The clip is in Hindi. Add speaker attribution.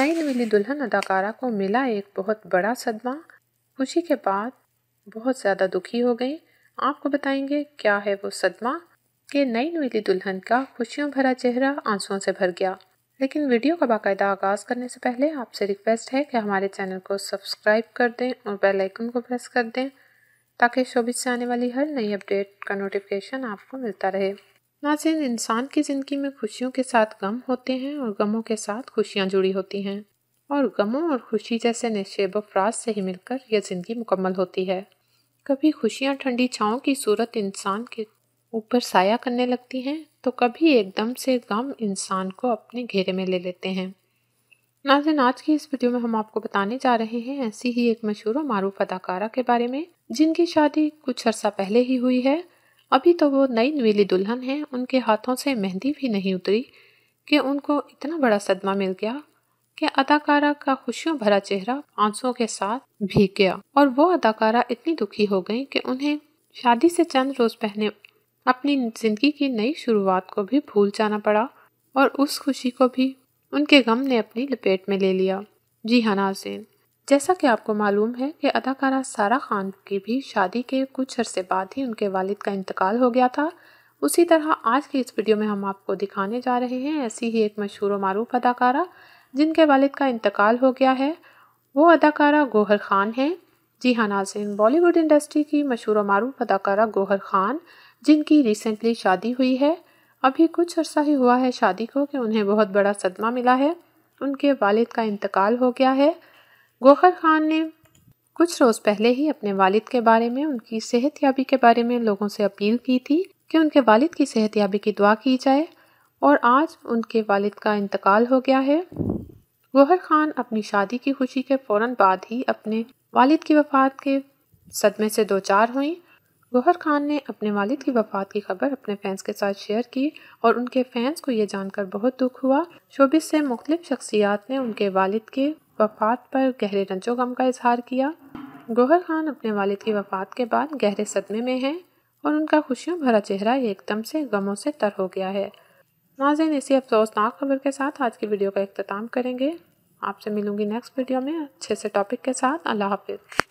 Speaker 1: नई मिली दुल्हन अदाकारा को मिला एक बहुत बड़ा सदमा खुशी के बाद बहुत ज़्यादा दुखी हो गई आपको बताएंगे क्या है वो सदमा कि नई नवीली दुल्हन का खुशियों भरा चेहरा आंसुओं से भर गया लेकिन वीडियो का बाकायदा आगाज़ करने से पहले आपसे रिक्वेस्ट है कि हमारे चैनल को सब्सक्राइब कर दें और बेल आइकन को प्रेस कर दें ताकि शोबिस से आने वाली हर नई अपडेट का नोटिफिकेशन आपको मिलता रहे नाजिन इंसान की ज़िंदगी में खुशियों के साथ गम होते हैं और गमों के साथ खुशियाँ जुड़ी होती हैं और गमों और खुशी जैसे नशेब अफराज से ही मिलकर यह ज़िंदगी मुकम्मल होती है कभी खुशियाँ ठंडी छाँव की सूरत इंसान के ऊपर साया करने लगती हैं तो कभी एकदम से गम इंसान को अपने घेरे में ले लेते हैं नाजिन आज की इस वीडियो में हम आपको बताने जा रहे हैं ऐसी ही एक मशहूर और मरूफ अदाकारा के बारे में जिनकी शादी कुछ अरसा पहले ही हुई है अभी तो वो नई नवीली दुल्हन है उनके हाथों से मेहंदी भी नहीं उतरी कि उनको इतना बड़ा सदमा मिल गया कि अदाकारा का खुशियों भरा चेहरा आंसुओं के साथ भीग गया और वो अदाकारा इतनी दुखी हो गई कि उन्हें शादी से चंद रोज पहले अपनी जिंदगी की नई शुरुआत को भी भूल जाना पड़ा और उस खुशी को भी उनके गम ने अपनी लपेट में ले लिया जी हाँ नाजिन जैसा कि आपको मालूम है कि अदाकारा सारा खान की भी शादी के कुछ अरसे बाद ही उनके वालिद का इंतकाल हो गया था उसी तरह आज की इस वीडियो में हम आपको दिखाने जा रहे हैं ऐसी ही एक मशहूर व मरूफ अदाकारा जिनके वालिद का इंतकाल हो गया है वो अदाकारा गोहर खान हैं जी हाँ नाजिन बॉलीवुड इंडस्ट्री की मशहूर व मरूफ अदाकारा गोहर खान जिनकी रिसेंटली शादी हुई है अभी कुछ अर्सा ही हुआ है शादी को कि उन्हें बहुत बड़ा सदमा मिला है उनके वालिद का इंतकाल हो गया है गोहर खान ने कुछ रोज़ पहले ही अपने वालिद के बारे में उनकी सेहत याबी के बारे में लोगों से अपील की थी कि उनके वालिद की सेहत याबी की दुआ की जाए और आज उनके वालिद का इंतकाल हो गया है गोहर खान अपनी शादी की खुशी के फ़ौर बाद ही अपने वालिद की वफ़ात के सदमे से दो चार हुई गोहर खान ने अपने वालिद की वफ़ात की खबर अपने फैंस के साथ शेयर की और उनके फैंस को ये जानकर बहुत दुख हुआ शोबिस से मुख्तलिफ शख्सियात ने उनके वालिद के वफात पर गहरे रंजो गम का इजहार किया गोहर खान अपने वालिद की वफात के बाद गहरे सदमे में हैं और उनका खुशियों भरा चेहरा एकदम से गमों से तर हो गया है नाजिन इसी अफसोसनाक खबर के साथ आज की वीडियो का अख्ताम करेंगे आपसे मिलूंगी नेक्स्ट वीडियो में अच्छे से टॉपिक के साथ अल्लाह हाफिज़